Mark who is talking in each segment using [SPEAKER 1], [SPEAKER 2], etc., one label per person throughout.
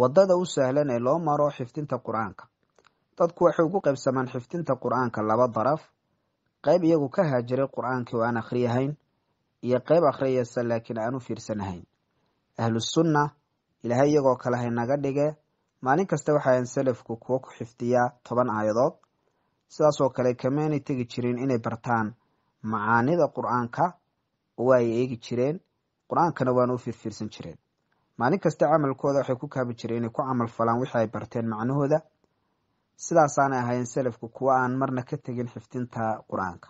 [SPEAKER 1] waddada u sahlan ee loo maro xifdinta qur-aanka dadku waxay ugu qaybsamaan xifdinta qur-aanka laba daraf qayb iyagu ka haajiray qur-aankii oo aan akhriyahayn iyo qayb akhriyaysa laakiin aan u fiirsanahayn ahlusunna ilaahay iyagoo kale naga dhige maalin kasta waxaayan salafku kuwo ku xifdiyaa toban aayadood sidaasoo kale kamaanay tegi jireen inay bartaan macaanida qur-aanka oo waa ay eegi jireen qur-aankana waana u fiirfiirsan jireen maalin kasta camalkooda waxay ku kaabi jireen inay ku camal falaan wixii ay barteen macnahooda sidaasaanay ahayn selafku kuwa aan marna ka tegin xifdinta qur-aanka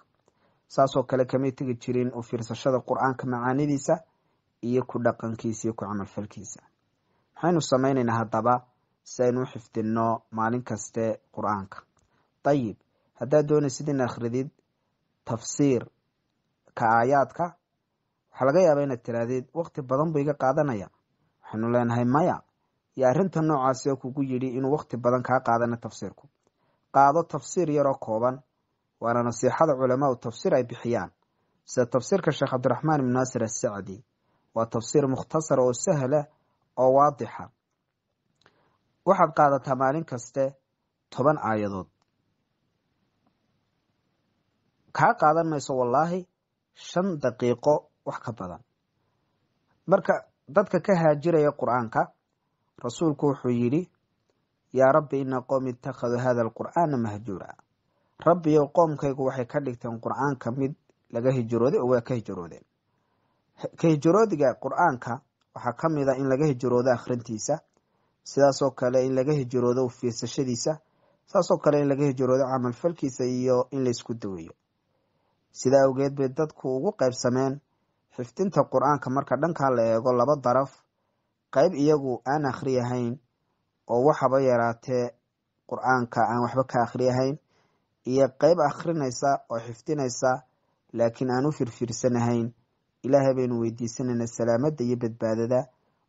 [SPEAKER 1] saasoo kale kamay tegi jirin u fiirsashada qur-aanka macaanidiisa iyo ku dhaqankiisa iyo ku camalfalkiisa maxaynu samaynaynaa haddaba si aynu u xifdinno maalin kaste qur-aanka dayib haddaad doonaysid in akhridid ka aayaadka waxaa laga yaabaa inaad tirahdid waqti badan buu iga qaadanaya waxaynu leenahay maya iyo arrinta noocaasee kugu yidhi inuu wakhti badan kaa qaadana tafsiirku qaado tafsiir yaroo kooban waana nasiixada culamaau tafsiir ay bixiyaan sida tafsiirka sheekh cabdiraxmaan ibnu naasir assacdi waa tafsiir mukhtasar oo sahla oo waadixa waxaad qaadataa maalin kaste toban aayadood kaa qaadan mayso wallaahi shan daqiiqo wax ka badan marka dadka ka haajiraya qur-aanka rasuulku wuxuu yidhi yaa rabbi ina qowmi ittakhaduu hada alqur'aana mahjuura rabbiyow qoomkaygu waxay ka dhigteen qur-aanka mid laga hijrooday oo waa ka hijroodeen ka hijroodiga qur-aanka waxaa ka mid a ah in laga hijroodo akhrintiisa sidaasoo kale in laga hijroodo fiirsashadiisa saasoo kale in laga hijroodo camalfalkiisa iyo in laysku daweeyo sidaa awgeed bay dadku ugu qaybsameen xifdinta qur-aanka marka dhankaa la eego laba daraf qeyb iyagu aan akhri ahayn oo waxaba yaraatee qur-aanka aan waxba ka akhri ahayn iyo qeyb akhrinaysa oo xifdinaysa laakiin aan u firfirsanahayn ilaahay baynu weydiisanayna salaamadda iyo badbaadada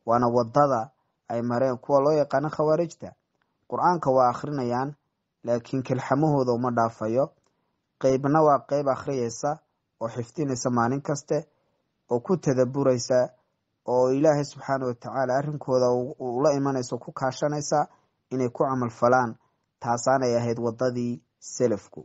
[SPEAKER 1] waana waddada ay mareen kuwa loo yaqaano khawaarijta qur-aanka waa akhrinayaan laakiin kelxamahooda uma dhaafayo qeybna waa qeyb akhriyeysa oo xifdinaysa maalin kaste oo ku tadaburaysa oo ilaahay subxaana watacaala arrinkooda ula imanayso ku kaashanaysa inay ku camal falaan taasaanay ahayd waddadii selefku